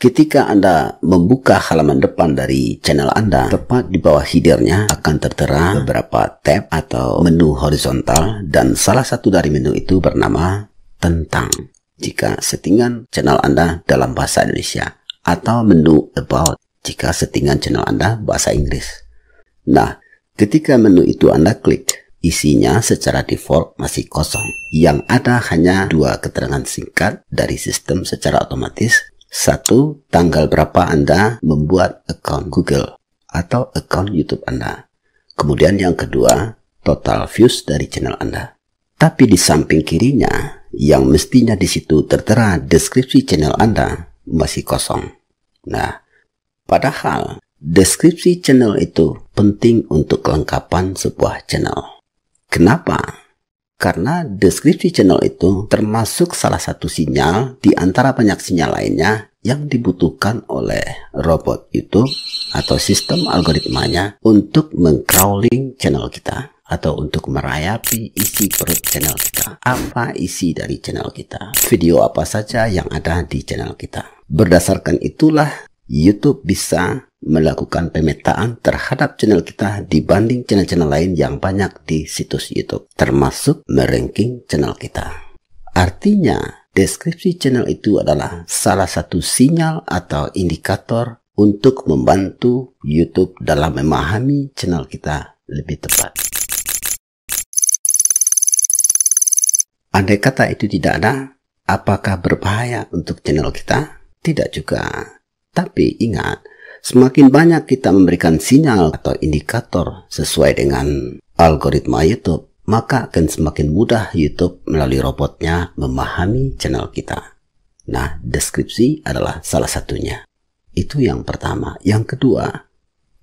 Ketika Anda membuka halaman depan dari channel Anda, tepat di bawah headernya akan tertera beberapa tab atau menu horizontal dan salah satu dari menu itu bernama tentang jika settingan channel Anda dalam bahasa Indonesia atau menu about jika settingan channel Anda bahasa Inggris. Nah, ketika menu itu Anda klik, isinya secara default masih kosong. Yang ada hanya dua keterangan singkat dari sistem secara otomatis satu, tanggal berapa Anda membuat account Google atau account YouTube Anda. Kemudian yang kedua, total views dari channel Anda. Tapi di samping kirinya, yang mestinya di situ tertera deskripsi channel Anda masih kosong. Nah, padahal deskripsi channel itu penting untuk kelengkapan sebuah channel. Kenapa? karena deskripsi channel itu termasuk salah satu sinyal di antara banyak sinyal lainnya yang dibutuhkan oleh robot itu atau sistem algoritmanya untuk mengcrawling channel kita atau untuk merayapi isi perut channel kita. Apa isi dari channel kita? Video apa saja yang ada di channel kita? Berdasarkan itulah YouTube bisa melakukan pemetaan terhadap channel kita dibanding channel-channel lain yang banyak di situs YouTube, termasuk meranking channel kita. Artinya, Deskripsi channel itu adalah salah satu sinyal atau indikator untuk membantu YouTube dalam memahami channel kita lebih tepat. Andai kata itu tidak ada, apakah berbahaya untuk channel kita? Tidak juga. Tapi ingat, semakin banyak kita memberikan sinyal atau indikator sesuai dengan algoritma YouTube, maka akan semakin mudah YouTube melalui robotnya memahami channel kita. Nah, deskripsi adalah salah satunya. Itu yang pertama. Yang kedua,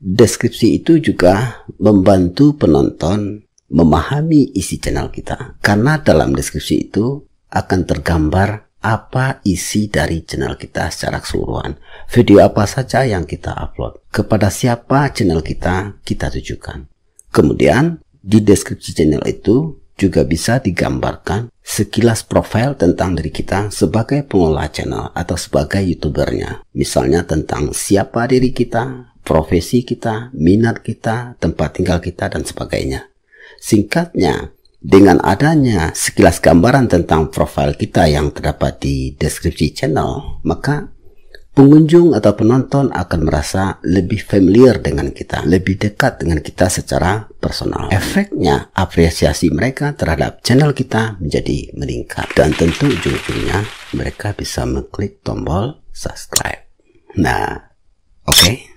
deskripsi itu juga membantu penonton memahami isi channel kita. Karena dalam deskripsi itu akan tergambar apa isi dari channel kita secara keseluruhan, video apa saja yang kita upload, kepada siapa channel kita kita tujukan. Kemudian, di deskripsi channel itu juga bisa digambarkan sekilas profil tentang diri kita sebagai pengelola channel atau sebagai youtubernya. Misalnya tentang siapa diri kita, profesi kita, minat kita, tempat tinggal kita, dan sebagainya. Singkatnya, dengan adanya sekilas gambaran tentang profil kita yang terdapat di deskripsi channel, maka pengunjung atau penonton akan merasa lebih familiar dengan kita, lebih dekat dengan kita secara personal. Efeknya, apresiasi mereka terhadap channel kita menjadi meningkat. Dan tentu ujung-ujungnya mereka bisa mengklik tombol subscribe. Nah, oke. Okay.